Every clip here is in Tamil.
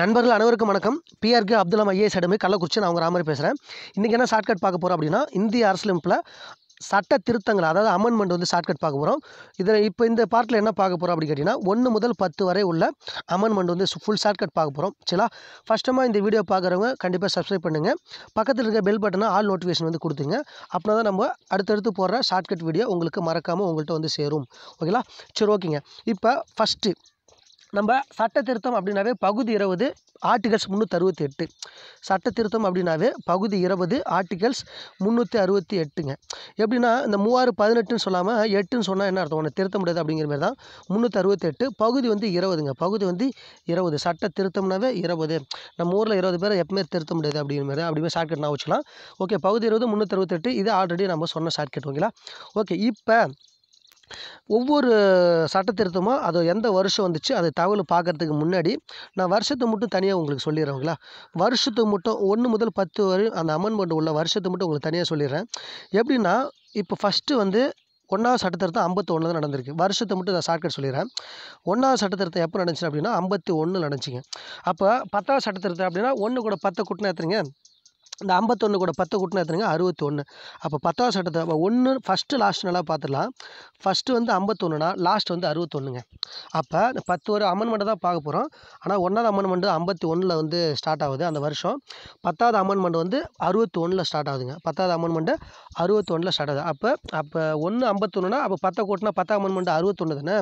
நண்பர்கள் அனைவருக்கும் வணக்கம் பிஆர்கே அப்துல்லாம் ஐஏஎஸ் அடமி கள்ளக்குறிச்சி நான் உங்கள் ராமர் பேசுகிறேன் இன்றைக்கி என்ன ஷார்ட்கட் பார்க்க போகிறோம் அப்படின்னா இந்திய அரசியலமைப்பில் சட்ட திருத்தங்கள் அதாவது அமெண்ட்மெண்ட் வந்து ஷார்ட்கட் பார்க்க போகிறோம் இதில் இப்போ இந்த பார்ட்டில் என்ன பார்க்க போகிறோம் அப்படின்னு கேட்டிங்கன்னா ஒன்று முதல் பத்து வரை உள்ள அமெண்ட்மெண்ட் வந்து ஃபுல் ஷார்ட்கட் பார்க்க போகிறோம் சரிங்களா ஃபஸ்ட்டமாக இந்த வீடியோ பார்க்குறவங்க கண்டிப்பாக சப்ஸ்கிரைப் பண்ணுங்கள் பக்கத்தில் இருக்க பெல் பட்டனை ஆல் நோட்டிஃபிகேஷன் வந்து கொடுத்துங்க அப்படின்னா தான் நம்ம அடுத்தடுத்து போடுற ஷார்ட்கட் வீடியோ உங்களுக்கு மறக்காமல் உங்கள்கிட்ட வந்து சேரும் ஓகேங்களா சரி ஓகேங்க இப்போ ஃபஸ்ட்டு நம்ம சட்ட திருத்தம் அப்படின்னாவே பகுதி இருபது ஆர்டிகல்ஸ் முந்நூற்றி அறுபத்தி எட்டு சட்ட திருத்தம் அப்படின்னாவே பகுதி இருபது ஆர்டிகல்ஸ் முந்நூற்றி அறுபத்தி எட்டுங்க எப்படின்னா இந்த மூவாறு பதினெட்டுன்னு சொல்லாமல் எட்டுன்னு சொன்னால் என்ன அர்த்தம் ஒன்று திருத்த முடியாது அப்படிங்கிற மாதிரி தான் முந்நூற்றி அறுபத்தி எட்டு பகுதி வந்து இருபதுங்க பகுதி வந்து இருபது சட்ட திருத்தம்னாவே இருபது நம்ம ஊரில் இருபது பேர் எப்பவுமே திருத்த முடியாது அப்படிங்கிற மாதிரி அப்படிமே ஷார்ட்கட் நான் வச்சுக்கலாம் ஓகே பகுதி இருபது முந்நூற்றி அறுபத்தெட்டு இது ஆல்ரெடி நம்ம சொன்ன ஷார்ட்கட் ஓகேங்களா ஓகே இப்போ ஒவ்வொரு சட்டத்திருத்தமும் அது எந்த வருஷம் வந்துச்சு அது தகவல் பார்க்குறதுக்கு முன்னாடி நான் வருஷத்தை மட்டும் தனியாக உங்களுக்கு சொல்லிடுறேங்களா வருஷத்துக்கு மட்டும் ஒன்று முதல் பத்து வரை அந்த அமெண்ட்மெண்ட் உள்ள வருஷத்தை மட்டும் உங்களுக்கு தனியாக சொல்லிடுறேன் எப்படின்னா இப்போ ஃபஸ்ட்டு வந்து ஒன்றாவது சட்டத்திருத்தம் ஐம்பத்தி ஒன்று தான் நடந்திருக்கு வருஷத்தை மட்டும் நான் ஷார்ட்கட் சொல்லிடுறேன் ஒன்றாவது சட்டத்திருத்தம் எப்போ நடந்துச்சு அப்படின்னா ஐம்பத்தி ஒன்று நடந்துச்சுங்க அப்போ பத்தாவது சட்டத்திருத்தம் அப்படின்னா ஒன்று கூட பத்தை குட்டினா எத்தனைங்க இந்த ஐம்பத்தொன்று கூட பத்து கூட்டினா எத்தனைங்க அறுபத்தொன்று அப்போ பத்தாவது சட்டத்தை அப்போ ஒன்று ஃபஸ்ட்டு லாஸ்ட் நல்லா பார்த்துடலாம் ஃபஸ்ட்டு வந்து ஐம்பத்தொன்றுனா லாஸ்ட் வந்து அறுபத்தொன்றுங்க அப்போ இந்த பத்து ஒரு அமெண்ட்மெண்ட்டை தான் பார்க்க போகிறோம் ஆனால் ஒன்றாவது அமெண்ட்மெண்ட் ஐம்பத்தி ஒன்றில் வந்து ஸ்டார்ட் ஆகுது அந்த வருஷம் பத்தாவது அமெண்ட்மெண்ட் வந்து அறுபத்தி ஒன்றில் ஸ்டார்ட் ஆகுதுங்க பத்தாவது அமெண்ட்மெண்ட்டு அறுபத்தி ஒன்றில் ஸ்டார்ட் ஆகுது அப்போ அப்போ ஒன்று ஐம்பத்தொன்றுனா அப்போ பத்தா கூட்டினா பத்தாம் அமெண்ட்மெண்ட் அறுபத்தொன்று தானே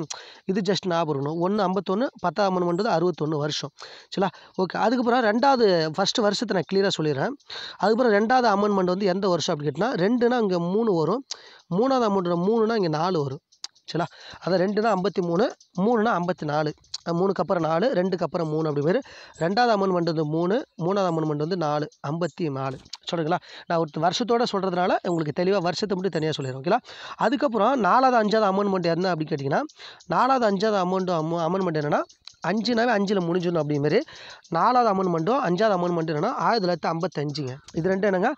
இது ஜஸ்ட் ஞாபகம் இருக்கணும் ஒன்று ஐம்பத்தொன்று பத்தாம் அமெண்ட்மெண்ட் அறுபத்தொன்று வருஷம் சரிங்களா ஓகே அதுக்கப்புறம் ரெண்டாவது ஃபஸ்ட்டு வருஷத்தை நான் கிளியராக சொல்லிடுறேன் அதுக்கப்புறம் ரெண்டாவது அமெண்ட்மெண்ட் வந்து எந்த வருஷம் அப்படின்னு கேட்டால் இங்கே மூணு வரும் மூணாவது அமெண்ட்மெண்ட் மூணுனா இங்கே நாலு வரும் சரிங்களா அதான் ரெண்டுனா ஐம்பத்தி மூணு மூணுனா ஐம்பத்தி நாலு மூணுக்கு அப்புறம் நாலு ரெண்டுக்கு அப்புறம் மூணு அப்படி பேர் ரெண்டாவது அமெண்ட்மெண்ட் வந்து மூணு மூணாவது அமெண்ட்மெண்ட் வந்து நாலு ஐம்பத்தி நாலு சொல்லுங்களா நான் ஒரு வருஷத்தோடு சொல்கிறதுனால உங்களுக்கு தெளிவாக வருஷத்தை மட்டும் தனியாக சொல்லிடுறேன் ஓகேங்களா அதுக்கப்புறம் நாலாவது அஞ்சாவது அமெண்ட்மெண்ட் என்ன அப்படின்னு கேட்டிங்கன்னா நாலாவது அஞ்சாவது அமௌண்ட்டு அமௌ அமெண்ட்மெண்ட் என்னென்னா அஞ்சுனாவே அஞ்சில் முடிஞ்சிடணும் மாதிரி நாலாவது அமௌண்ட்மெண்ட்டும் அஞ்சாவது அமெண்ட்மெண்ட் என்னென்னா ஆயிரத்தி தொள்ளாயிரத்தி ஐம்பத்தஞ்சுங்க இது ரெண்டு என்னங்க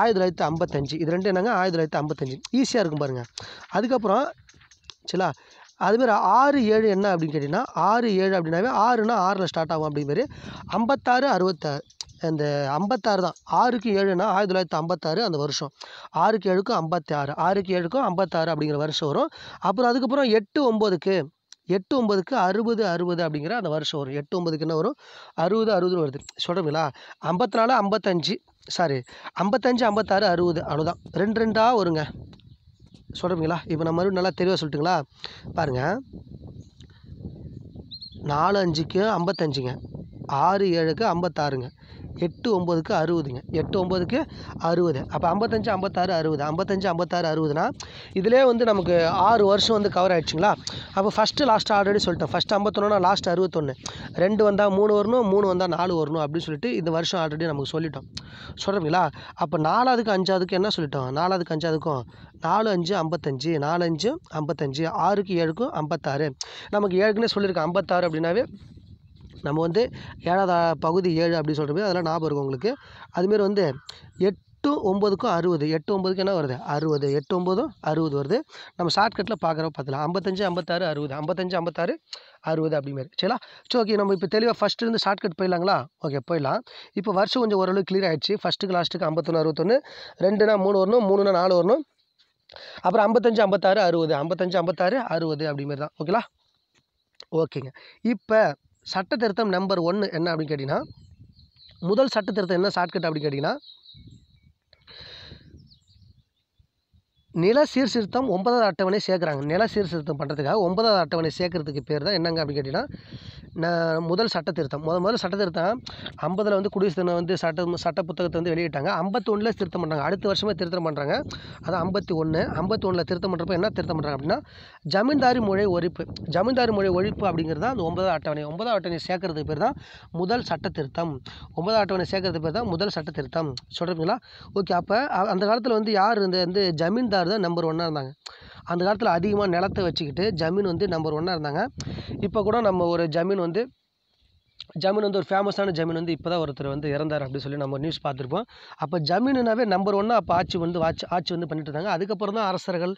ஆயிரத்தி தொள்ளாயிரத்தி ஐம்பத்தஞ்சு இது ரெண்டு என்னங்க ஆயிரத்தி தொள்ளாயிரத்தி ஐம்பத்தஞ்சு ஈஸியாக இருக்கும் பாருங்கள் அதுக்கப்புறம் சரிங்களா அதுமாரி ஆறு ஏழு என்ன அப்படின்னு கேட்டிங்கன்னா ஆறு ஏழு அப்படின்னாவே ஆறுனா ஆறில் ஸ்டார்ட் ஆகும் அப்படிமாரி ஐம்பத்தாறு அறுபத்தாறு அந்த ஐம்பத்தாறு தான் ஆறுக்கு ஏழுனா ஆயிரத்தி தொள்ளாயிரத்தி ஐம்பத்தாறு அந்த வருஷம் ஆறுக்கு ஏழுக்கும் ஐம்பத்தி ஆறு ஆறுக்கு ஏழுக்கும் ஐம்பத்தாறு அப்படிங்கிற வருஷம் வரும் அப்புறம் அதுக்கப்புறம் எட்டு ஒம்போதுக்கு எட்டு ஒம்பதுக்கு அறுபது அறுபது அப்படிங்கிற அந்த வருஷம் வரும் எட்டு ஒம்பதுக்கு என்ன வரும் அறுபது அறுபதுன்னு வருது சொல்கிறீங்களா ஐம்பத்தி நாலு ஐம்பத்தஞ்சு சாரி ஐம்பத்தஞ்சு ஐம்பத்தாறு அறுபது அவ்வளோதான் ரெண்டு ரெண்டாக வருங்க சொல்கிறீங்களா இப்போ நம்ம மறுபடியும் நல்லா தெளிவாக சொல்லிட்டுங்களா பாருங்கள் நாலு அஞ்சுக்கு ஐம்பத்தஞ்சுங்க ஆறு ஏழுக்கு ஐம்பத்தாறுங்க எட்டு ஒம்பதுக்கு அறுபதுங்க எட்டு ஒம்பதுக்கு அறுபது அப்போ ஐம்பத்தஞ்சு ஐம்பத்தாறு அறுபது ஐம்பத்தஞ்சு ஐம்பத்தாறு அறுபதுனா இதிலே வந்து நமக்கு ஆறு வருஷம் வந்து கவர் ஆகிடுச்சிங்களா அப்போ ஃபஸ்ட்டு லாஸ்ட் ஆல்ரெடி சொல்லிட்டேன் ஃபஸ்ட்டு ஐம்பத்தொன்னா லாஸ்ட் அறுபத்தொன்று ரெண்டு வந்தால் மூணு வரணும் மூணு வந்தால் நாலு வரணும் அப்படின்னு சொல்லிட்டு இந்த வருஷம் ஆல்ரெடி நமக்கு சொல்லிட்டோம் சொல்கிறீங்களா அப்போ நாலாவதுக்கு அஞ்சாவதுக்கு என்ன சொல்லிட்டோம் நாலாவதுக்கு அஞ்சாவதுக்கும் நாலு அஞ்சு ஐம்பத்தஞ்சு நாலு அஞ்சு ஐம்பத்தஞ்சு ஆறுக்கு ஏழுக்கும் ஐம்பத்தாறு நமக்கு ஏழுக்குன்னே சொல்லியிருக்கோம் ஐம்பத்தாறு அப்படின்னாவே நம்ம வந்து ஏழாவது பகுதி ஏழு அப்படின்னு சொல்கிறோமே அதெல்லாம் ஞாபகம் இருக்கும் உங்களுக்கு அதுமாரி வந்து எட்டு ஒம்பதுக்கும் அறுபது எட்டு ஒம்பதுக்கு என்ன வருது அறுபது எட்டு ஒம்பதும் அறுபது வருது நம்ம ஷார்ட்கட்டில் பார்க்குறப்ப பார்த்துக்கலாம் ஐம்பத்தஞ்சு ஐம்பத்தாறு அறுபது ஐம்பத்தஞ்சு ஐம்பத்தாறு அறுபது அப்படிமாரி சரிங்களா சரி ஓகே நம்ம இப்போ தெளிவாக ஃபஸ்ட்டுலேருந்து ஷார்ட்கட் போயிடலாங்களா ஓகே போயிடலாம் இப்போ வருஷம் கொஞ்சம் ஓரளவு கிளியர் ஆகிடுச்சு ஃபஸ்ட்டுக்கு லாஸ்ட்டுக்கு ஐம்பத்தொன்று அறுபத்தொன்று ரெண்டுனா மூணு வரணும் மூணுனா நாலு வரணும் அப்புறம் ஐம்பத்தஞ்சு ஐம்பத்தாறு அறுபது ஐம்பத்தஞ்சு ஐம்பத்தாறு அறுபது அப்படிமாரி தான் ஓகேலா ஓகேங்க இப்போ சட்ட திருத்தம் நம்பர் ஒன்று என்ன அப்படின்னு கேட்டிங்கன்னா முதல் சட்ட திருத்தம் என்ன ஷார்ட்கட் அப்படின்னு கேட்டிங்கன்னா நில சீர்திருத்தம் ஒன்பதாவது அட்டவணை சேர்க்குறாங்க நில சீர்திருத்தம் பண்ணுறதுக்காக ஒன்பதாவது அட்டவணை சேர்க்கறதுக்கு பேர் தான் என்னங்க அப்படின்னு கேட்டிங்கன்னா நான் முதல் சட்ட திருத்தம் முத முதல்ல சட்ட திருத்தம் ஐம்பதில் வந்து குடியரசு தினம் வந்து சட்ட சட்ட புத்தகத்தை வந்து வெளியிட்டாங்க ஒன்றில் திருத்தம் பண்ணுறாங்க அடுத்த வருஷமே திருத்தம் பண்ணுறாங்க அது ஐம்பத்தி ஒன்று ஐம்பத்தி ஒன்றில் திருத்தம் பண்ணுறப்ப என்ன திருத்தம் பண்ணுறாங்க அப்படின்னா ஜமீன்தாரி மொழி ஒழிப்பு ஜமீன்தாரி மொழி ஒழிப்பு அப்படிங்கிறது அந்த ஒன்பதாவது அட்டவணை ஒன்பதாவது அட்டவணை சேர்க்கறது பேர் தான் முதல் சட்ட திருத்தம் ஒன்பதாவது அட்டவணை சேர்க்கறது பேர் தான் முதல் சட்ட திருத்தம் சொல்கிறீங்களா ஓகே அப்போ அந்த காலத்தில் வந்து யார் இந்த வந்து ஜமீன்தார் தான் நம்பர் ஒன்னாக இருந்தாங்க அந்த காலத்தில் அதிகமாக நிலத்தை வச்சுக்கிட்டு ஜமீன் வந்து நம்பர் ஒன்னாக இருந்தாங்க இப்போ கூட நம்ம ஒரு ஜமீன் வந்து ஜமீன் வந்து ஒரு ஃபேமஸான ஜமீன் வந்து இப்போ தான் ஒருத்தர் வந்து இறந்தார் அப்படின்னு சொல்லி நம்ம நியூஸ் பார்த்துருப்போம் அப்போ ஜமீனுனாவே நம்பர் ஒன்னாக அப்போ ஆட்சி வந்து ஆட்சி ஆட்சி வந்து பண்ணிட்டு இருந்தாங்க அதுக்கப்புறம் தான் அரசர்கள்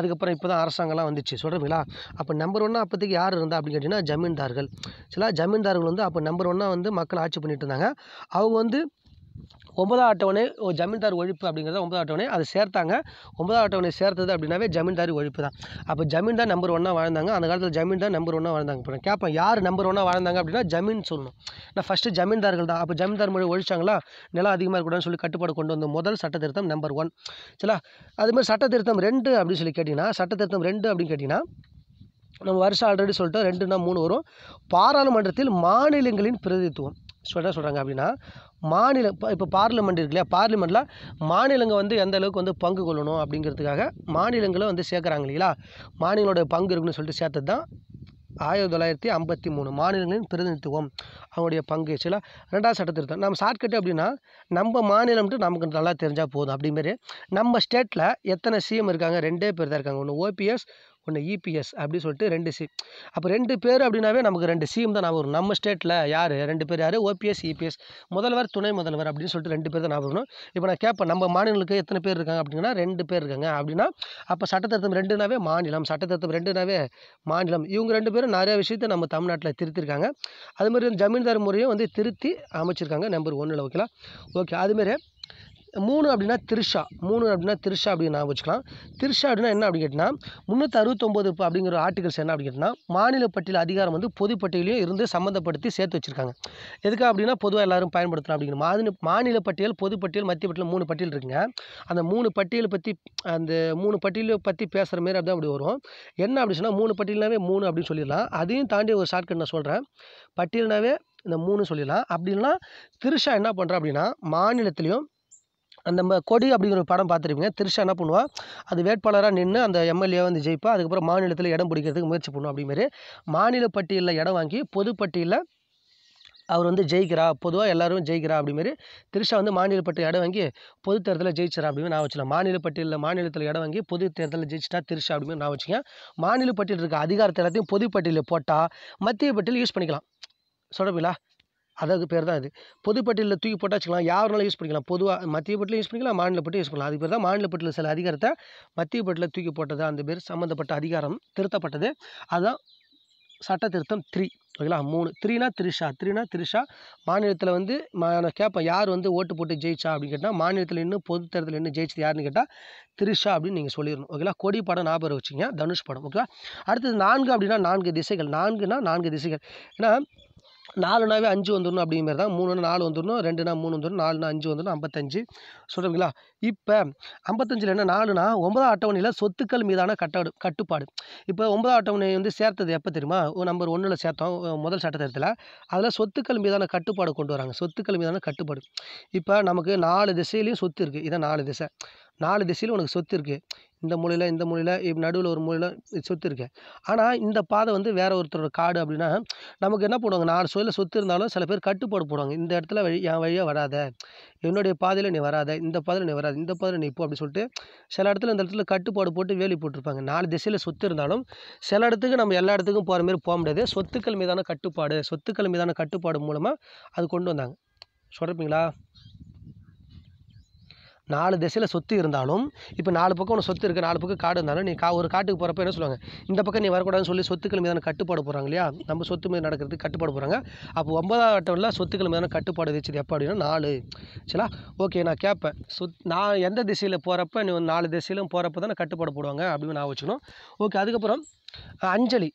அதுக்கப்புறம் இப்போ தான் அரசாங்கம்லாம் வந்துச்சு சொல்கிறீங்களா அப்போ நம்பர் ஒன்னாக அப்போதைக்கு யார் இருந்தா அப்படின்னு கேட்டிங்கன்னா ஜமீன்தார்கள் சில ஜமீன்தார்கள் வந்து அப்போ நம்பர் ஒன்னாக வந்து மக்கள் ஆட்சி பண்ணிட்டு இருந்தாங்க அவங்க வந்து ஒன்பதாம் அட்டவணை ஜமீன்தார் ஒழிப்பு அப்படிங்கிறத ஒன்பதாம் அட்டவணை அதை சேர்த்தாங்க ஒன்பதாம் அட்டவணை சேர்த்தது அப்படின்னாவே ஜமீன்தாரி ஒழிப்பு தான் அப்போ ஜமீன்தார் நம்பர் ஒன்னாக வாழ்ந்தாங்க அந்த காலத்தில் ஜமீன்தார் நம்பர் ஒன்னாக வாழ்ந்தாங்க இப்போ கேட்பேன் யார் நம்பர் ஒன்னாக வாழ்ந்தாங்க அப்படின்னா ஜமீன் சொல்லணும் நான் ஃபஸ்ட்டு ஜமீன்தார்கள் தான் அப்போ ஜமீன்தார் மொழி ஒழிச்சாங்களா நிலம் அதிகமாக இருக்கக்கூடாதுன்னு சொல்லி கட்டுப்பாடு கொண்டு வந்த முதல் சட்ட திருத்தம் நம்பர் ஒன் சரிங்களா அதுமாதிரி சட்ட திருத்தம் ரெண்டு அப்படின்னு சொல்லி கேட்டிங்கன்னா சட்ட திருத்தம் ரெண்டு அப்படின்னு கேட்டிங்கன்னா நம்ம வருஷம் ஆல்ரெடி சொல்லிட்டோம் ரெண்டுனா மூணு வரும் பாராளுமன்றத்தில் மாநிலங்களின் பிரதிநிதித்துவம் என்ன சொல்கிறாங்க அப்படின்னா மாநில இப்போ பார்லிமெண்ட் இருக்கு இல்லையா பார்லிமெண்ட்டில் மாநிலங்கள் வந்து எந்த அளவுக்கு வந்து பங்கு கொள்ளணும் அப்படிங்கிறதுக்காக மாநிலங்களும் வந்து சேர்க்குறாங்க இல்லைங்களா மாநிலங்களோட பங்கு இருக்குன்னு சொல்லிட்டு சேர்த்தது தான் ஆயிரத்தி தொள்ளாயிரத்தி ஐம்பத்தி மூணு மாநிலங்களின் பிரதிநிதித்துவம் அவங்களுடைய பங்கு சில ரெண்டாவது சட்டத்திருத்தம் நம்ம ஷார்ட்கட்டு அப்படின்னா நம்ம மாநிலம்ட்டு நமக்கு நல்லா தெரிஞ்சால் போதும் அப்படிமாரி நம்ம ஸ்டேட்டில் எத்தனை சிஎம் இருக்காங்க ரெண்டே பேர் தான் இருக்காங்க ஒன்று ஓபிஎஸ் ஒன்று இபிஎஸ் e அப்படின்னு சொல்லிட்டு ரெண்டு சி அப்போ ரெண்டு பேர் அப்படின்னாவே நமக்கு ரெண்டு சிஎம் தான் நான் வரும் நம்ம ஸ்டேட்டில் யார் ரெண்டு பேர் யார் ஓபிஎஸ் இபிஎஸ் e முதல்வர் துணை முதல்வர் அப்படின்னு சொல்லிட்டு ரெண்டு பேர் தான் நான் வரணும் இப்போ நான் கேட்பேன் நம்ம மாநிலங்களுக்கு எத்தனை பேர் இருக்காங்க அப்படின்னா ரெண்டு பேர் இருக்காங்க அப்படின்னா அப்போ சட்டத்திருத்தம் ரெண்டுனாவே மாநிலம் சட்டத்திருத்தம் ரெண்டுனாவே மாநிலம் இவங்க ரெண்டு பேரும் நிறைய விஷயத்தை நம்ம தமிழ்நாட்டில் திருத்திருக்காங்க அதுமாதிரி ஜமீன்தார் முறையும் வந்து திருத்தி அமைச்சிருக்காங்க நம்பர் ஒன்றில் ஓகேலா ஓகே அதுமாரி மூணு அப்படின்னா திருஷா மூணு அப்படின்னா திருஷா அப்படின்னு நான் வச்சுக்கலாம் திருஷா அப்படின்னா என்ன அப்படின்னு கேட்டால் முந்நூற்றி அறுபத்தொம்போது அப்படிங்கிற ஆர்டிகல்ஸ் என்ன அப்படின்னு கேட்டால் மாநில பட்டியல் அதிகாரம் வந்து பொதுப்பட்டியலையும் இருந்து சம்மந்தப்படுத்தி சேர்த்து வச்சுருக்காங்க எதுக்காக அப்படின்னா பொதுவாக எல்லாரும் பயன்படுத்தணும் அப்படிங்கிற மாதிரி மாநில பட்டியல் பொதுப்பட்டியல் மத்திய பட்டியல் மூணு பட்டியல் இருக்குங்க அந்த மூணு பட்டியலை பற்றி அந்த மூணு பட்டியலை பற்றி பேசுகிற மாரி அப்படி அப்படி வரும் என்ன அப்படின்னு சொன்னால் மூணு பட்டியல்னாவே மூணு அப்படின்னு சொல்லிடலாம் அதையும் தாண்டி ஒரு ஷார்ட்கட் நான் சொல்கிறேன் பட்டியல்னாவே இந்த மூணு சொல்லிடலாம் அப்படின்னா திருஷா என்ன பண்ணுறா அப்படின்னா மாநிலத்திலையும் அந்த கொடி அப்படிங்கிற ஒரு படம் பார்த்துருப்பீங்க திருஷா என்ன பண்ணுவாள் அது வேட்பாளராக நின்று அந்த எம்எல்ஏ வந்து ஜெயிப்பா அதுக்கப்புறம் மாநிலத்தில் இடம் பிடிக்கிறதுக்கு முயற்சி பண்ணுவோம் அப்படிமாரி மாநில பட்டியலில் இடம் வாங்கி பொதுப்பட்டியலில் அவர் வந்து ஜெயிக்கிறா பொதுவாக எல்லோரும் ஜெயிக்கிறா அப்படிமாரி திருஷா வந்து மாநில பட்டியல் இடம் வாங்கி பொது தேர்தலில் ஜெயிச்சிடா அப்படின்னு நான் வச்சுக்கலாம் மாநில பட்டியலில் மாநிலத்தில் இடம் வாங்கி பொது தேர்தலில் ஜெயிச்சிட்டா திருஷா அப்படின்னு நான் வச்சுக்கேன் மாநில பட்டியல் இருக்க அதிகாரத்தை எல்லாத்தையும் பொதுப்பட்டியலில் போட்டால் மத்திய பட்டியல் யூஸ் பண்ணிக்கலாம் சொல்கிறீங்களா அதுக்கு பேர் தான் இது பொதுப்பட்டியலில் தூக்கி போட்டால் வச்சுக்கலாம் யார் வேணாலும் யூஸ் பண்ணிக்கலாம் பொதுவாக மத்திய பட்டியலும் யூஸ் பண்ணிக்கலாம் மாநில பட்டியலும் யூஸ் பண்ணலாம் அதுக்கு பேர் தான் மாநில பட்டியலில் சில அதிகாரத்தை மத்திய பட்டியலில் தூக்கி போட்டது அந்த பேர் சம்மந்தப்பட்ட அதிகாரம் திருத்தப்பட்டது அதுதான் சட்ட திருத்தம் த்ரீ ஓகேங்களா மூணு த்ரீனா த்ரிஷா த்ரீனா த்ரிஷா மாநிலத்தில் வந்து நான் கேட்பேன் யார் வந்து ஓட்டு போட்டு ஜெயிச்சா அப்படின்னு கேட்டால் மாநிலத்தில் இன்னும் பொது தேர்தலில் இன்னும் ஜெயிச்சது யாருன்னு கேட்டால் த்ரிஷா அப்படின்னு நீங்கள் சொல்லிடணும் ஓகேங்களா கொடி படம் ஞாபகம் வச்சிங்க தனுஷ் படம் ஓகேவா அடுத்தது நான்கு அப்படின்னா நான்கு திசைகள் நான்குனா நான்கு திசைகள் ஏன்னா நாலுனாவே அஞ்சு வந்துடணும் அப்படிங்கிறது தான் மூணுனா நாலு வந்துடணும் ரெண்டுனா மூணு வந்துடணும் நாலுனா அஞ்சு வந்துடணும் ஐம்பத்தஞ்சு சொல்கிறீங்களா இப்போ ஐம்பத்தஞ்சில் என்ன நாலுனா ஒன்பதாம் அட்டவணையில் சொத்துக்கள் மீதான கட்டாடு கட்டுப்பாடு இப்போ ஒன்பதாம் அட்டவணை வந்து சேர்த்தது எப்போ தெரியுமா நம்பர் ஒன்றில் சேர்த்தோம் முதல் சட்டத்திட்டத்தில் அதில் சொத்துக்கள் மீதான கட்டுப்பாடு கொண்டு வராங்க சொத்துக்கள் மீதான கட்டுப்பாடு இப்போ நமக்கு நாலு திசையிலையும் சொத்து இருக்குது இதான் நாலு திசை நாலு திசையில் உனக்கு சொத்து இருக்குது இந்த மூலையில் இந்த மூலையில் நடுவில் ஒரு மூலையில் சொத்து இருக்குது ஆனால் இந்த பாதை வந்து வேறு ஒருத்தரோட காடு அப்படின்னா நமக்கு என்ன போடுவாங்க நாலு சொல்ல சொத்து இருந்தாலும் சில பேர் கட்டுப்பாடு போடுவாங்க இந்த இடத்துல வழி என் வழியாக வராத என்னுடைய பாதையில் நீ வராத இந்த பாதையில் நீ வராது இந்த பாதையில் நீ இப்போ அப்படின்னு சொல்லிட்டு சில இடத்துல இந்த இடத்துல கட்டுப்பாடு போட்டு வேலி போட்டிருப்பாங்க நாலு திசையில் சொத்து இருந்தாலும் சில இடத்துக்கு நம்ம எல்லா இடத்துக்கும் போகிற மாதிரி போக முடியாது சொத்துக்கள் மீதான கட்டுப்பாடு சொத்துக்கள் மீதான கட்டுப்பாடு மூலமாக அது கொண்டு வந்தாங்க சொல்கிறப்பீங்களா நாலு திசையில் சொத்து இருந்தாலும் இப்போ நாலு பக்கம் ஒன்று சொத்து இருக்குது நாலு பக்கம் காடு இருந்தாலும் நீ கா ஒரு காட்டுக்கு போகிறப்ப என்ன சொல்லுவாங்க இந்த பக்கம் நீ வரக்கூடாதுன்னு சொல்லி சொத்துக்கள் மீதான கட்டுப்பாடு போகிறாங்க இல்லையா நம்ம சொத்து மீது நடக்கிறதுக்கு கட்டுப்பாடு போகிறாங்க அப்போ ஒன்பதாவது வட்டமில் சொத்துக்கள் மீதான கட்டுப்பாடு வச்சது எப்போ அப்படின்னா நாலு சரிங்களா ஓகே நான் கேட்பேன் சொத் நான் எந்த திசையில் போகிறப்ப நீ நாலு திசையிலும் போகிறப்ப தானே கட்டுப்பாடு போடுவாங்க அப்படின்னு நான் வச்சுக்கணும் ஓகே அதுக்கப்புறம் அஞ்சலி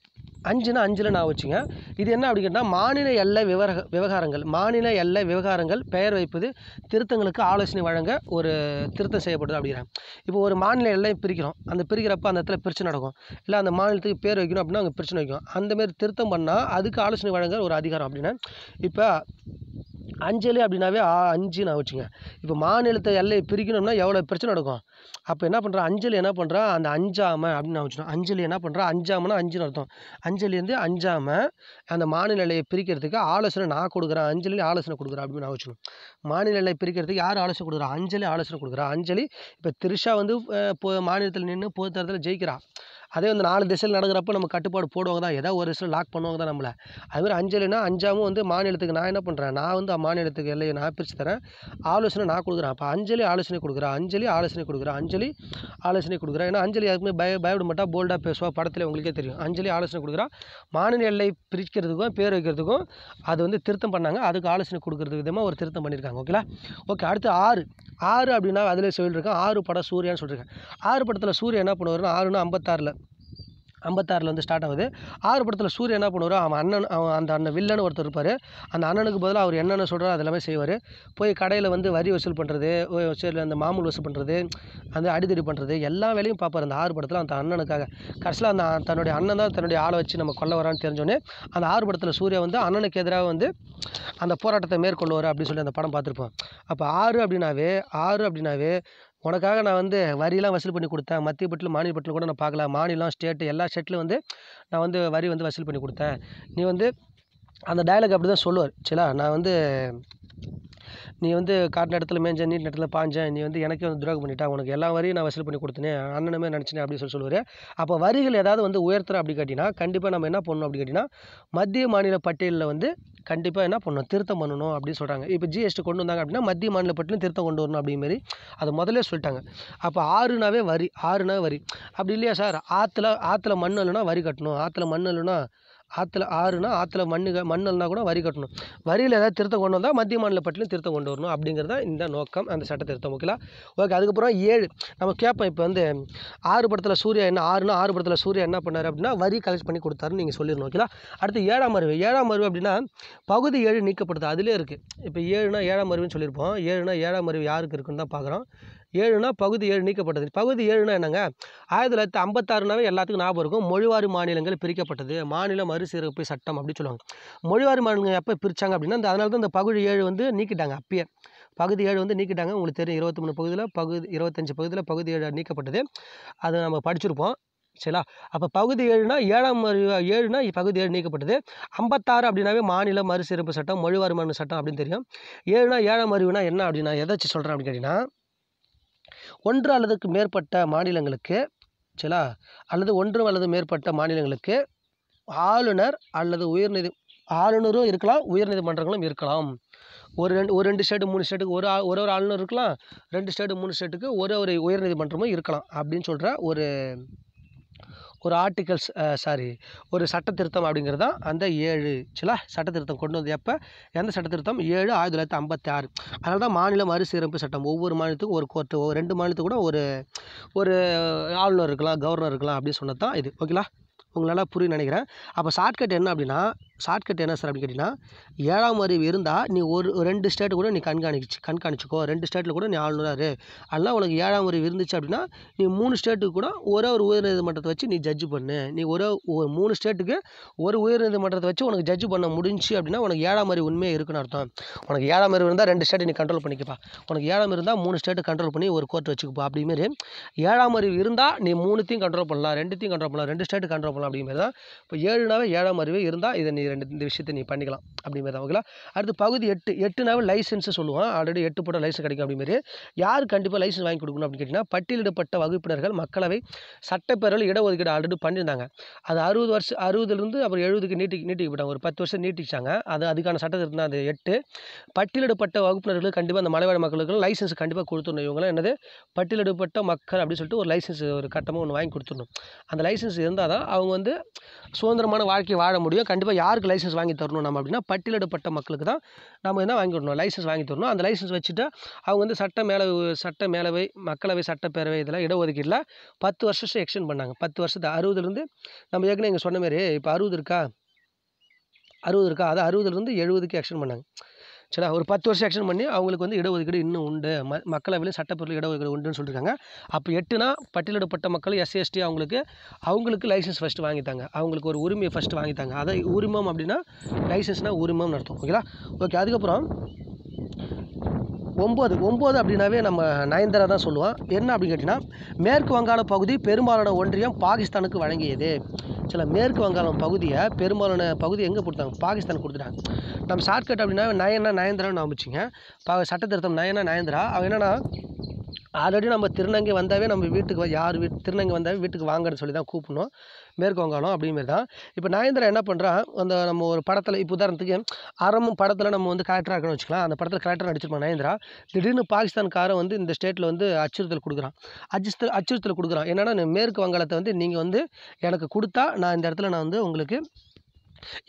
அஞ்சுன்னா அஞ்சலி நான் வச்சுங்க இது என்ன அப்படி கேட்டால் மாநில எல்லை விவர விவகாரங்கள் மாநில எல்லை விவகாரங்கள் பெயர் வைப்பது திருத்தங்களுக்கு ஆலோசனை வழங்க ஒரு திருத்தம் செய்யப்படுது அப்படிங்கிறேன் இப்போ ஒரு மாநில எல்லை பிரிக்கிறோம் அந்த பிரிக்கிறப்ப அந்த இடத்துல பிரச்சனை நடக்கும் இல்லை அந்த மாநிலத்துக்கு பேர் வைக்கணும் அப்படின்னா அங்கே பிரச்சனை வைக்கும் அந்தமாரி திருத்தம் பண்ணால் அதுக்கு ஆலோசனை வழங்க ஒரு அதிகாரம் அப்படின்னா இப்போ அஞ்சலி அப்படின்னாவே அஞ்சு நான் வச்சுங்க இப்போ மாநிலத்தை எல்லை பிரிக்கணும்னா எவ்வளோ பிரச்சனை நடக்கும் அப்போ என்ன பண்ணுறா அஞ்சலி என்ன பண்ணுறா அந்த அஞ்சாமை அப்படின்னு நான் வச்சுருவோம் அஞ்சலி என்ன பண்ணுறா அஞ்சாமைனா அஞ்சுன்னு அர்த்தம் அஞ்சலிருந்து அஞ்சாமை அந்த மாநில நிலையை பிரிக்கிறதுக்கு ஆலோசனை நான் கொடுக்குறேன் அஞ்சலி ஆலோசனை கொடுக்குறேன் அப்படின்னு நான் வச்சுக்கணும் மாநில நிலையை பிரிக்கிறதுக்கு யார் ஆலோசனை கொடுக்குறா அஞ்சலி ஆலோசனை கொடுக்குறா அஞ்சலி இப்போ திருஷா வந்து மாநிலத்தில் நின்று பொது தரத்தில் ஜெயிக்கிறா அதே வந்து நாலு திசையில் நடக்கிறப்ப நம்ம கட்டுப்பாடு போடுவாங்க தான் ஏதாவது ஒரு திசையில் லாக் பண்ணுவாங்க தான் நம்மளை அதுமாதிரி அஞ்சலினா அஞ்சாமும் வந்து மாநிலத்துக்கு நான் என்ன பண்ணுறேன் நான் வந்து மாநிலத்துக்கு எல்லையை நான் பிரித்து தரேன் ஆலோசனை நான் கொடுக்குறேன் அப்போ அஞ்சலி ஆலோசனை கொடுக்குறேன் அஞ்சலி ஆலோசனை கொடுக்குறேன் அஞ்சலி ஆலோசனை கொடுக்குறா ஏன்னா அஞ்சலி அதுக்குமே பய பயப்பட மாட்டா போல்டாக பேசுவா படத்தில் உங்களுக்கே தெரியும் அஞ்சலி ஆலோசனை கொடுக்குறா மாநில எல்லை பிரிக்கிறதுக்கும் பேர் வைக்கிறதுக்கும் அது வந்து திருத்தம் பண்ணாங்க அதுக்கு ஆலோசனை கொடுக்குறது விதமாக ஒரு திருத்தம் பண்ணியிருக்காங்க ஓகேலா ஓகே அடுத்து ஆறு ஆறு அப்படின்னா அதிலே சொல்லியிருக்கேன் ஆறு படம் சூர்யான்னு சொல்லியிருக்கேன் ஆறு படத்தில் சூர்யா என்ன பண்ணுவார்னா ஆறுனா ஐம்பத்தாறில் ஐம்பத்தாறில் வந்து ஸ்டார்ட் ஆகுது ஆறு படத்தில் சூரிய என்ன பண்ணுவார் அவன் அண்ணன் அவன் அந்த அண்ணன் வில்லன் ஒருத்தர் இருப்பார் அந்த அண்ணனுக்கு பதிலாக அவர் என்னென்ன சொல்கிறாரோ அதெல்லாமே செய்வார் போய் கடையில் வந்து வரி வசூல் பண்ணுறது சரி அந்த மாமூல் வசூல் பண்ணுறது அந்த அடிதடி பண்ணுறது எல்லா வேலையும் பார்ப்பார் அந்த ஆறு படத்தில் அந்த அண்ணனுக்காக கடைசியில் அந்த தன்னுடைய அண்ணன் தான் தன்னுடைய ஆளை வச்சு நம்ம கொல்ல வரான்னு தெரிஞ்சோன்னே அந்த ஆறு படத்தில் சூர்யா வந்து அண்ணனுக்கு எதிராக வந்து அந்த போராட்டத்தை மேற்கொள்வார் அப்படின்னு சொல்லி அந்த படம் பார்த்துருப்போம் அப்போ ஆறு அப்படின்னாவே ஆறு அப்படின்னாவே உனக்காக நான் வந்து வரியெல்லாம் வசூல் பண்ணி கொடுத்தேன் மத்திய பட்டில் மாநில பட்டில் கூட நான் பார்க்கலாம் மாநிலம் ஸ்டேட்டு எல்லா ஸ்டேட்லேயும் வந்து நான் வந்து வரி வந்து வசூல் பண்ணி கொடுத்தேன் நீ வந்து அந்த டயலாக் அப்படி தான் சொல்லுவார் சரியா நான் வந்து நீ வந்து காட்டின இடத்துல மேஞ்ச நீட் இடத்துல பாய்ஞ்ச நீ வந்து எனக்கே வந்து துரோகம் பண்ணிட்டா உனக்கு எல்லா வரையும் நான் வசூல் பண்ணி கொடுத்தேன் அண்ணனுமே நினச்சினேன் அப்படின்னு சொல்லி சொல்லுவார் அப்போ வரிகள் ஏதாவது வந்து உயர்த்துற அப்படி கேட்டிங்கன்னா கண்டிப்பாக நம்ம என்ன பண்ணணும் அப்படி கேட்டிங்கன்னா மத்திய மாநில பட்டியலில் வந்து கண்டிப்பாக என்ன பண்ணணும் திருத்தம் பண்ணணும் அப்படின்னு சொல்கிறாங்க இப்போ ஜிஎஸ்டி கொண்டு வந்தாங்க அப்படின்னா மத்திய மாநில பட்டியலும் திருத்தம் கொண்டு வரணும் அப்படிமாரி அது முதல்ல சொல்லிட்டாங்க அப்போ ஆறுனாவே வரி ஆறுனாவே வரி அப்படி இல்லையா சார் ஆற்றுல ஆற்றுல மண் இல்லைனா வரி கட்டணும் ஆற்றுல மண் இல்லைனா ஆற்றுல ஆறுனா ஆற்றுல மண்ணு மண்ணுனா கூட வரி கட்டணும் வரியில் ஏதாவது திருத்தம் கொண்டு வந்தால் மத்திய மாநில பட்டியலும் திருத்தம் கொண்டு வரணும் அப்படிங்கிறத இந்த நோக்கம் அந்த சட்ட திருத்தம் ஓகேலா ஓகே அதுக்கப்புறம் ஏழு நம்ம கேட்போம் இப்போ வந்து ஆறு படத்தில் சூர்யா என்ன ஆறுனா ஆறு படத்தில் சூர்யா என்ன பண்ணார் அப்படின்னா வரி கலெக்ட் பண்ணி கொடுத்தாருன்னு நீங்கள் சொல்லிடணும் ஓகேலா அடுத்து ஏழாம் அருவு ஏழாம் அருவு அப்படின்னா பகுதி ஏழு நீக்கப்படுது அதிலே இருக்குது இப்போ ஏழுனா ஏழாம் அருவின்னு சொல்லியிருப்போம் ஏழுனா ஏழாம் அருவி யாருக்கு இருக்குன்னு தான் பார்க்குறோம் ஏழுனா பகுதி ஏழு நீக்கப்பட்டது பகுதி ஏழுனா என்னங்க ஆயிரத்தி தொள்ளாயிரத்தி ஐம்பத்தாறுனாவே எல்லாத்துக்கும் ஞாபகம் இருக்கும் மொழிவாறு மாநிலங்கள் பிரிக்கப்பட்டது மாநில மறுசீரமைப்பு சட்டம் அப்படின்னு சொல்லுவாங்க மொழிவாறு மாநிலங்கள் எப்போ பிரித்தாங்க அப்படின்னா அந்த அதனால தான் இந்த பகுதி ஏழு வந்து நீக்கிட்டாங்க அப்பயே பகுதி ஏழு வந்து நீக்கிட்டாங்க உங்களுக்கு தெரியும் இருபத்தி மூணு பகுதியில் பகுதி இருபத்தஞ்சி பகுதியில் பகுதி ஏழு நீக்கப்பட்டது அதை நம்ம படிச்சிருப்போம் சரிங்களா அப்போ பகுதி ஏழுனா ஏழாம் ஏழுனா பகுதி ஏழு நீக்கப்பட்டது ஐம்பத்தாறு அப்படின்னாவே மாநில மறுசீரமைப்பு சட்டம் மொழிவாறு மாநில சட்டம் அப்படின்னு தெரியும் ஏழுனா ஏழாம் அறிவுனா என்ன அப்படின்னா எதாச்சும் சொல்கிறேன் அப்படின்னு கேட்டிங்கன்னா ஒன்று அல்லதுக்கு மேற்பட்ட மாநிலங்களுக்கு சரிங்களா அல்லது ஒன்று அல்லது மேற்பட்ட மாநிலங்களுக்கு ஆளுநர் அல்லது உயர்நிதி ஆளுநரும் இருக்கலாம் உயர்நீதிமன்றங்களும் இருக்கலாம் ஒரு ரெண்டு ஒரு ரெண்டு ஸ்டேட்டு மூணு ஸ்டேட்டுக்கு ஒரு ஒரு ஒரு ஆளுநர் இருக்கலாம் ரெண்டு ஸ்டேட்டு மூணு ஸ்டேட்டுக்கு ஒரு ஒரு உயர்நீதிமன்றமும் இருக்கலாம் அப்படின்னு சொல்கிற ஒரு ஒரு ஆர்டிகல்ஸ் சாரி ஒரு சட்டத்திருத்தம் அப்படிங்கிறது தான் அந்த ஏழு சில சட்டத்திருத்தம் கொண்டு வந்து எப்போ எந்த சட்டத்திருத்தம் ஏழு ஆயிரத்தி தொள்ளாயிரத்தி ஐம்பத்தி ஆறு அதனால தான் மாநில மறுசீரமைப்பு சட்டம் ஒவ்வொரு மாநிலத்துக்கும் ஒரு கோர்ட்டு ரெண்டு மாநிலத்துக்கு கூட ஒரு ஒரு ஆளுநர் இருக்கலாம் கவர்னர் இருக்கலாம் அப்படின்னு சொன்னது தான் இது ஓகேங்களா உங்களால் புரியும் நினைக்கிறேன் அப்போ ஷார்ட்கட் என்ன அப்படின்னா ஷார்ட்கட் என்ன சார் அப்படின்னு கேட்டிங்கன்னா ஏழாம் அறிவு இருந்தால் நீ ஒரு ரெண்டு ஸ்டேட்டு கூட நீ கண்காணிச்சு கண்காணிச்சிக்கோ ரெண்டு ஸ்டேட்டில் கூட நீ ஆளுநராக அதனால் உனக்கு ஏழாம் அறிவு இருந்துச்சு அப்படின்னா நீ மூணு ஸ்டேட்டுக்கு கூட ஒரே ஒரு உயர்நீதிமன்றத்தை வச்சு நீ ஜட்ஜு பண்ணு நீ ஒரே ஒரு மூணு ஸ்டேட்டுக்கு ஒரு உயர்நீதிமன்றத்தை வச்சு உனக்கு ஜட்ஜு பண்ண முடிஞ்சு அப்படின்னா உனக்கு ஏழாம் அறிவு உண்மையாக இருக்குன்னு அர்த்தம் உனக்கு ஏழாம் அறிவு இருந்தால் ரெண்டு ஸ்டேட் நீ கண்ட்ரோல் பண்ணிக்கப்பா உனக்கு ஏழாம் இருந்தால் மூணு ஸ்டேட் கண்ட்ரோல் பண்ணி ஒரு கோர்ட் வச்சுக்கப்பா அப்படிமாரி ஏழாம் அறிவு இருந்தால் நீ மூணுத்தையும் கண்ட்ரோல் பண்ணலாம் ரெண்டுத்தையும் கண்ட்ரோல் பண்ணலாம் ரெண்டு ஸ்டேட்டு கண்ட்ரோல் பண்ணலாம் அப்படிங்கிறது தான் இப்போ ஏழுனாவே ஏழாம் அறிவு இருந்தால் இதை நீ இது ரெண்டு இந்த விஷயத்தை நீ பண்ணிக்கலாம் அப்படிமாரி தான் ஓகேங்களா அடுத்து பகுதி எட்டு எட்டுனாவே லைசன்ஸை சொல்லுவான் ஆல்ரெடி எட்டு போட்ட லைசன்ஸ் கிடைக்கும் அப்படிமாரி யார் கண்டிப்பாக லைசன்ஸ் வாங்கி கொடுக்கணும் அப்படின்னு கேட்டிங்கன்னா பட்டியலிடப்பட்ட வகுப்பினர்கள் மக்களவை சட்டப்பேரவையில் இடஒதுக்கீடு ஆல்ரெடி பண்ணியிருந்தாங்க அது அறுபது வருஷம் அறுபதுலேருந்து அப்புறம் எழுபதுக்கு நீட்டி நீட்டிக்கப்பட்டாங்க ஒரு பத்து வருஷம் நீட்டிச்சாங்க அது அதுக்கான சட்டத்திட்டம் இருந்தால் அது எட்டு பட்டியலிடப்பட்ட வகுப்பினர்கள் கண்டிப்பாக அந்த மலைவாழ் மக்களுக்கு லைசன்ஸ் கண்டிப்பாக கொடுத்துடணும் இவங்களாம் என்னது பட்டியலிடப்பட்ட மக்கள் அப்படின்னு சொல்லிட்டு ஒரு லைசன்ஸ் ஒரு கட்டமாக ஒன்று வாங்கி கொடுத்துடணும் அந்த லைசன்ஸ் இருந்தால் தான் அவங்க வந்து சுதந்திரமான வாழ்க்கையை வாழ முடியும் கண்டிப்பாக யார் யாருக்கு லைசன்ஸ் வாங்கி தரணும் நம்ம அப்படின்னா பட்டியலிடப்பட்ட மக்களுக்கு தான் நம்ம என்ன வாங்கி தரணும் லைசன்ஸ் வாங்கி தரணும் அந்த லைசன்ஸ் வச்சுட்டு அவங்க வந்து சட்ட மேலவை சட்ட மேலவை மக்களவை சட்டப்பேரவை இதெல்லாம் இடஒதுக்கீடில் பத்து வருஷம் எக்ஸ்டெண்ட் பண்ணாங்க பத்து வருஷத்து அறுபதுலேருந்து நம்ம ஏற்கனவே இங்கே சொன்ன மாதிரி இப்போ அறுபது இருக்கா அறுபது இருக்கா அது அறுபதுலேருந்து எழுபதுக்கு எக்ஸ்டெண்ட் பண்ணாங்க சரி ஒரு பத்து வருஷம் ஆக்ஷன் பண்ணி அவங்களுக்கு வந்து இடஒதுக்கீடு இன்னும் உண்டு ம மக்களவையில் சட்டப்பேரவையில் இடஒதுக்கீடு உண்டுன்னு சொல்லியிருக்காங்க அப்போ எட்டுனா பட்டியலிடப்பட்ட மக்கள் எஸ்சிஎஸ்டி அவங்களுக்கு அவங்களுக்கு லைசன்ஸ் ஃபஸ்ட்டு வாங்கித்தாங்க அவங்களுக்கு ஒரு உரிமையை ஃபஸ்ட்டு வாங்கித்தாங்க அதை உரிமம் அப்படின்னா லைசன்ஸ்னால் உரிமம்னு அர்த்தம் ஓகேங்களா ஓகே அதுக்கப்புறம் ஒம்பது ஒம்பது அப்படின்னாவே நம்ம நயன்தாரா தான் சொல்லுவோம் என்ன அப்படின்னு கேட்டிங்கன்னா மேற்கு வங்காள பகுதி பெரும்பாலான ஒன்றியம் பாகிஸ்தானுக்கு வழங்கியது சில மேற்கு வங்காளம் பகுதியை பெரும்பாலான பகுதி எங்கே கொடுத்தாங்க பாகிஸ்தான் கொடுத்துட்டாங்க நம்ம ஷார்ட்கட் அப்படின்னா நயன்னா நான் ஆரம்பிச்சிங்க பா சட்டத்திருத்தம் நயன்னா நயந்திரா அவன் என்னென்னா ஆல்ரெடி நம்ம திருநங்கை வந்தாவே நம்ம வீட்டுக்கு யார் வீட் திருநங்கை வந்தாவே வீட்டுக்கு வாங்கன்னு சொல்லி தான் கூப்பிடணும் மேற்கு வங்காளம் அப்படிங்கிறது தான் இப்போ நயன்தரா என்ன பண்ணுறான் அந்த நம்ம ஒரு படத்தில் இப்போ உதாரணத்துக்கு அறமும் படத்தில் நம்ம வந்து கலெக்டர் ஆக்கணும்னு வச்சுக்கலாம் அந்த படத்தில் கலெக்டர் நடிச்சிருப்பான் நயந்திரா திடீர்னு பாகிஸ்தான்காரன் வந்து இந்த ஸ்டேட்டில் வந்து அச்சுறுத்தல் கொடுக்குறான் அச்சுறுத்தல் அச்சுறுத்தல் கொடுக்குறான் என்னென்னா மேற்கு வங்காளத்தை வந்து நீங்கள் வந்து எனக்கு கொடுத்தா நான் இந்த இடத்துல நான் வந்து உங்களுக்கு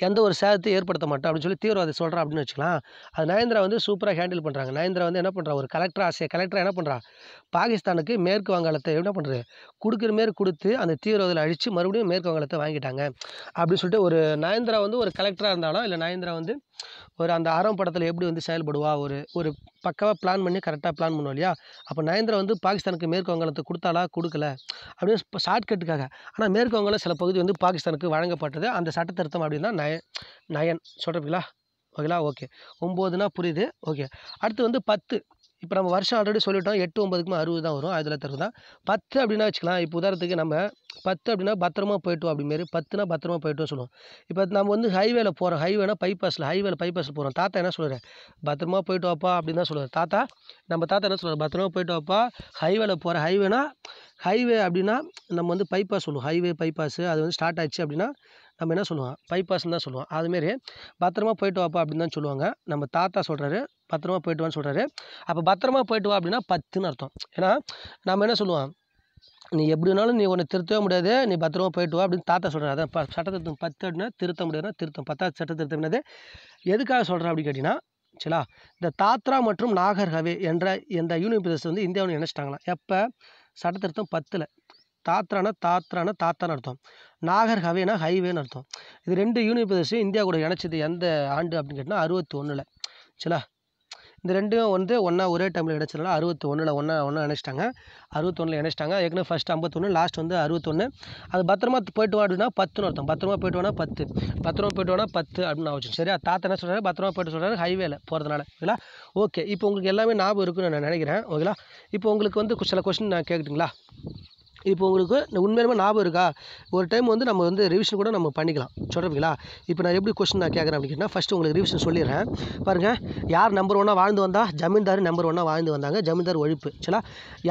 எந்த ஒரு சேதத்தையும் ஏற்படுத்த மாட்டோம் அப்படின்னு சொல்லி தீவிரவாதி சொல்கிறான் அப்படின்னு வச்சுக்கலாம் அது நயன்திரா வந்து சூப்பராக ஹேண்டில் பண்ணுறாங்க நயன்திரா வந்து என்ன பண்ணுறா ஒரு கலெக்டர் ஆசையை கலெக்டர் என்ன பண்ணுறா பாகிஸ்தானுக்கு மேற்கு வங்காளத்தை என்ன பண்ணுறது கொடுக்குற மாரி கொடுத்து அந்த தீவிரவாதிகளை அழித்து மறுபடியும் மேற்கு வங்காளத்தை வாங்கிட்டாங்க அப்படின்னு சொல்லிட்டு ஒரு நயன்திரா வந்து ஒரு கலெக்டராக இருந்தாலும் இல்லை நயன்திரா வந்து ஒரு அந்த அறம் படத்தில் எப்படி வந்து செயல்படுவா ஒரு ஒரு பக்காவாக பிளான் பண்ணி கரெக்டாக பிளான் பண்ணுவோம் இல்லையா அப்போ நயந்திரா வந்து பாகிஸ்தானுக்கு மேற்கு வங்காளத்தை கொடுத்தாலா கொடுக்கல அப்படின்னு ஷார்ட்கட்டுக்காக ஆனால் மேற்கு வங்காளம் சில பகுதி வந்து பாகிஸ்தானுக்கு வழங்கப்பட்டது அந்த சட்டத்திருத்தம் அப்படின்னா நயன் நயன் சொல்கிறீங்களா ஓகேங்களா ஓகே ஒம்போதுனா புரியுது ஓகே அடுத்து வந்து பத்து இப்போ நம்ம வருஷம் ஆல்ரெடி சொல்லிட்டோம் எட்டு ஒம்பதுக்குமே அறுபது தான் வரும் ஆயிரத்தி தொள்ளாயிரத்தி தான் பத்து அப்படின்னா வச்சுக்கலாம் இப்போ உதாரணத்துக்கு நம்ம பத்து அப்படின்னா பத்திரமா போயிட்டோம் அப்படிமாரி பத்துனா பத்திரமா போயிட்டோம் சொல்லுவோம் இப்போ நம்ம வந்து ஹைவேல போகிறோம் ஹைவேனா பைபாஸில் ஹைவேல பைபாஸில் போகிறோம் தாத்தா என்ன சொல்கிறார் பத்திரமா போய்ட்டு வாப்பா அப்படின்னு தான் சொல்லுவார் தாத்தா நம்ம தாத்தா என்ன சொல்கிறார் பத்திரமா போயிட்டு வாப்பா ஹைவேல போகிற ஹைவேனா ஹைவே அப்படின்னா நம்ம வந்து பைபாஸ் சொல்லுவோம் ஹைவே பைபாஸ் அது வந்து ஸ்டார்ட் ஆச்சு அப்படின்னா நம்ம என்ன சொல்லுவோம் பைபாஸ்ன்னு தான் சொல்லுவோம் அதுமாரி பத்திரமா போயிட்டு வாப்பா அப்படின்னு தான் சொல்லுவாங்க நம்ம தாத்தா சொல்கிறாரு பத்திரமா போயிட்டு வான்னு சொல்கிறாரு அப்போ பத்திரமா போயிட்டு வா அப்படின்னா பத்துன்னு அர்த்தம் ஏன்னா நம்ம என்ன சொல்லுவோம் நீ எப்படி வேணாலும் நீ ஒன்று திருத்தவே முடியாது நீ பத்திரமா போயிட்டு வா அப்படின்னு தாத்தா சொல்கிறார் அதான் சட்ட திருத்தம் பத்து அப்படின்னா திருத்த முடியாதுன்னா திருத்தம் பத்தாவது திருத்தம் என்னது எதுக்காக சொல்கிறேன் அப்படின்னு கேட்டிங்கன்னா சரிங்களா இந்த தாத்ரா மற்றும் நாகர்ஹவே என்ற இந்த யூனியன் பிரதேசம் வந்து இந்தியாவில் நினச்சிட்டாங்களாம் எப்போ சட்ட திருத்தம் பத்தில் தாத்ரானா தாத்ரான தாத்தான்னு அர்த்தம் நாகர் ஹவேனா ஹைவேன்னு அர்த்தம் இது ரெண்டு யூனியன் பிரதேசம் இந்தியா கூட இணைச்சது எந்த ஆண்டு அப்படின்னு கேட்டால் அறுபத்தி ஒன்றில் சரிங்களா இந்த ரெண்டும் வந்து ஒன்றா ஒரே டைமில் இணைச்சதுனால அறுபத்தி ஒன்றில் ஒன்றா ஒன்றா நினச்சிட்டாங்க அறுபத்தொன்னில் இணைச்சிட்டாங்க ஏற்கனவே ஃபஸ்ட் ஐம்பத்தொன்று லாஸ்ட் வந்து அறுபத்தொன்று அது பத்திரமா போயிட்டு வாடுனா பத்துன்னு அர்த்தம் பத்திரமா போயிட்டு வேணா பத்து பத்திரமா போயிட்டு வேணா பத்து அப்படின்னு ஆச்சு சரியா தாத்தா என்ன சொல்கிறாரு பத்திரமா போயிட்டு சொல்கிறாரு ஹைவேல போகிறதுனால ஓகேங்களா ஓகே இப்போ உங்களுக்கு எல்லாமே ஞாபகம் இருக்குன்னு நான் நினைக்கிறேன் ஓகேங்களா இப்போ உங்களுக்கு வந்து சில கொஸ்டின் நான் கேட்குறீங்களா இப்போ உங்களுக்கு உண்மையிலுமே ஞாபகம் இருக்கா ஒரு டைம் வந்து நம்ம வந்து ரிவிஷன் கூட நம்ம பண்ணிக்கலாம் சொல்கிறீங்களா இப்போ நான் எப்படி கொஸ்டின் நான் கேட்குறேன் அப்படின்னு கேட்டால் ஃபஸ்ட்டு உங்களுக்கு ரிவிஷன் சொல்லிடுறேன் பாருங்கள் யார் நம்பர் ஒன்னாக வாழ்ந்து வந்தால் ஜமீன்தார் நம்பர் ஒன்னாக வாழ்ந்து வந்தாங்க ஜமீன்தார் ஒழிப்பு சரிங்களா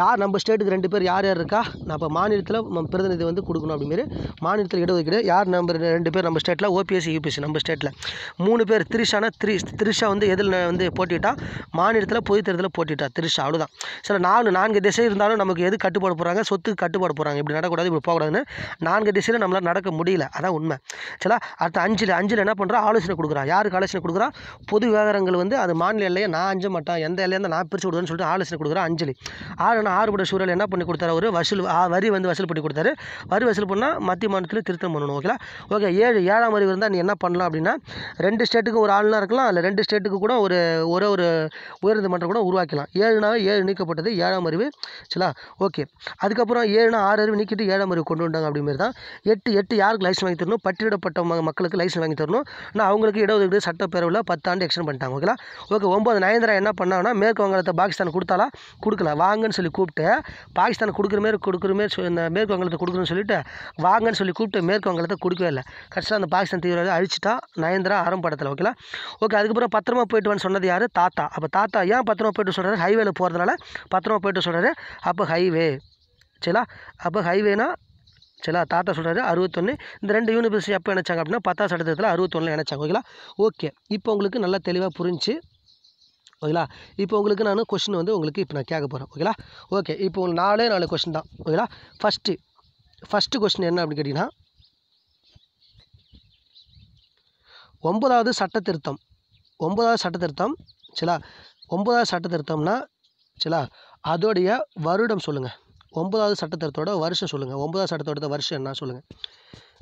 யார் நம்ம ஸ்டேட்டுக்கு ரெண்டு பேர் யார் யார் இருக்கா நான் இப்போ மாநிலத்தில் பிரதிநிதி வந்து கொடுக்கணும் அப்படிங்கிறது மாநிலத்தில் இடஒதுக்கீடு யார் நம்பர் ரெண்டு பேர் நம்ம ஸ்டேட்டில் ஓபிஎஸ்சி யூபிஎஸ்சி நம்ம ஸ்டேட்டில் மூணு பேர் திரிஷானா திரி திரிஷா வந்து எதில் வந்து போட்டிட்டா மாநிலத்தில் பொதுத்தேர்தலில் போட்டிட்டா திரிஷா அவ்வளோதான் சில நாலு நான்கு திசை இருந்தாலும் நமக்கு எது கட்டுப்பாடு போகிறாங்க சொத்துக்கு கட்டு கட்டுப்பாடு போகிறாங்க இப்படி நடக்கூடாது இப்படி போகக்கூடாதுன்னு நான்கு திசையில் நம்மளால் நடக்க முடியல அதான் உண்மை சரிங்களா அடுத்த அஞ்சில் அஞ்சில் என்ன பண்ணுறா ஆலோசனை கொடுக்குறான் யாருக்கு ஆலோசனை கொடுக்குறா பொது விவகாரங்கள் வந்து அது மாநில எல்லையை நான் அஞ்ச மாட்டேன் எந்த எல்லையாக நான் பிரித்து கொடுத்தேன்னு சொல்லிட்டு ஆலோசனை கொடுக்குறான் அஞ்சலி ஆறுனா ஆறுபட சூழல் என்ன பண்ணி கொடுத்தாரு அவர் வசூல் வரி வந்து வசூல் பண்ணி கொடுத்தாரு வரி வசூல் பண்ணால் மத்திய மாநிலத்தில் திருத்தம் பண்ணணும் ஓகேங்களா ஓகே ஏழு ஏழாம் அறிவு இருந்தால் நீ என்ன பண்ணலாம் அப்படின்னா ரெண்டு ஸ்டேட்டுக்கு ஒரு ஆளுனா இருக்கலாம் இல்லை ரெண்டு ஸ்டேட்டுக்கு கூட ஒரு ஒரே ஒரு உயர்நீதிமன்றம் கூட உருவாக்கலாம் ஏழுனாவே ஏழு நீக்கப்பட்டது ஏழாம் அறிவு சரிங்களா ஓகே அதுக்கப்புறம் ஏழு ஏழுனா ஆறு அறிவு நீக்கிட்டு ஏழாம் அறிவு கொண்டு வந்தாங்க அப்படிமாரி தான் எட்டு எட்டு யாருக்கு லைசன்ஸ் வாங்கி தரணும் பட்டியலிடப்பட்ட மக்களுக்கு லைசன்ஸ் வாங்கி தரணும் ஆனால் அவங்களுக்கு இடஒதுக்கீடு சட்டப்பேரவையில் பத்தாண்டு எக்ஸ்டென்ட் பண்ணிட்டாங்க ஓகேலா ஓகே ஒம்பது நயன்தரா என்ன பண்ணாங்கன்னா மேற்கு வங்காளத்தை பாகிஸ்தான் கொடுத்தாலா கொடுக்கல வாங்கன்னு சொல்லி கூப்பிட்டு பாகிஸ்தான் கொடுக்குற மாரி கொடுக்குற மாரி இந்த மேற்கு வங்காளத்தை கொடுக்குறேன்னு சொல்லிட்டு வாங்கன்னு சொல்லி கூப்பிட்டு மேற்கு வங்காளத்தை கொடுக்கவே இல்லை கடைசியாக அந்த பாகிஸ்தான் தீவிரவாதி அழிச்சிட்டா நயன்தரா ஆரம்ப படத்தில் ஓகே அதுக்கப்புறம் பத்திரமா போயிட்டு சொன்னது யார் தாத்தா அப்போ தாத்தா ஏன் பத்திரமா போயிட்டு சொல்கிறாரு ஹைவேல போகிறதுனால பத்திரமா போயிட்டு சொல்கிறாரு அப்போ ஹைவே சரிங்களா அப்போ ஹைவேனா சரிங்களா தாத்தா சொல்கிறாரு அறுபத்தொன்று இந்த ரெண்டு யூனிவர்சிட்டி எப்போ நினச்சாங்க அப்படின்னா பத்தாம் சட்டத்தில் அறுபத்தொன்னில் நினச்சாங்க ஓகேங்களா ஓகே இப்போ உங்களுக்கு நல்லா தெளிவாக புரிஞ்சு ஓகேங்களா இப்போ உங்களுக்கு நான் கொஷின் வந்து உங்களுக்கு இப்போ நான் கேட்க போகிறேன் ஓகேங்களா ஓகே இப்போ உங்களுக்கு நாலே நாலு கொஷின் தான் ஓகேங்களா ஃபஸ்ட்டு ஃபஸ்ட்டு கொஷின் என்ன அப்படின்னு கேட்டிங்கன்னா ஒன்பதாவது சட்ட திருத்தம் ஒன்பதாவது சட்ட திருத்தம் சரிங்களா ஒன்பதாவது சட்ட திருத்தம்னா சரிங்களா அதோடைய வருடம் சொல்லுங்கள் ஒன்பதாவது சட்டத்திறத்தோட வருஷம் சொல்லுங்கள் ஒன்பதாவது சட்டத்தோட வருஷம் என்ன சொல்லுங்கள்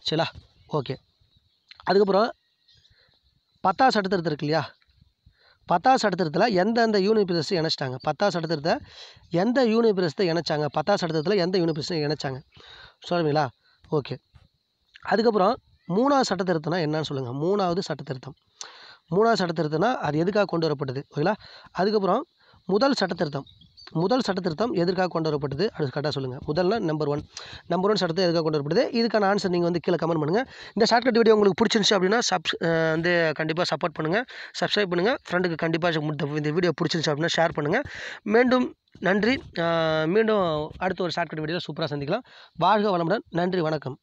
சரிங்களா ஓகே அதுக்கப்புறம் பத்தாவது சட்டத்திருத்தம் இருக்கு இல்லையா பத்தாவது சட்டத்திட்டத்தில் எந்தெந்த யூனியன் பிரதேசத்தை இணைச்சிட்டாங்க பத்தாவது சட்டத்திட்டத்தை எந்த யூனியன் பிரதேசத்தை இணைச்சாங்க பத்தாவது சட்டத்திட்டத்தில் எந்த யூனியன் பிரதேசத்தை இணைச்சாங்க சொல்லுவீங்களா ஓகே அதுக்கப்புறம் மூணாவது சட்டத்திருத்தம்னா என்னன்னு சொல்லுங்கள் மூணாவது சட்டத்திருத்தம் மூணாவது சட்டத்திருத்தம்னா அது எதுக்காக கொண்டு வரப்பட்டது ஓகேங்களா அதுக்கப்புறம் முதல் சட்டத்திருத்தம் முதல் சட்ட திருத்தம் எதற்காக கொண்டு வரப்பட்டது அது கரெக்டாக சொல்லுங்கள் முதல்ல நம்பர் ஒன் நம்பர் ஒன் சட்டத்தை எதுக்காக கொண்டு வரப்படுது இதுக்கான ஆன்சர் நீங்கள் வந்து கீழே கமெண்ட் பண்ணுங்கள் இந்த ஷார்ட்கட் வீடியோ உங்களுக்கு பிடிச்சிருந்துச்சு அப்படின்னா சப்ஸ் வந்து கண்டிப்பாக சப்போர்ட் பண்ணுங்கள் சப்ஸ்கிரைப் பண்ணுங்கள் ஃப்ரெண்டுக்கு கண்டிப்பாக இந்த வீடியோ பிடிச்சிருந்துச்சு அப்படின்னா ஷேர் பண்ணுங்கள் மீண்டும் நன்றி மீண்டும் அடுத்த ஒரு ஷார்ட்கட் வீடியோவில் சூப்பராக சந்திக்கலாம் வாழ்க வளமுடன் நன்றி வணக்கம்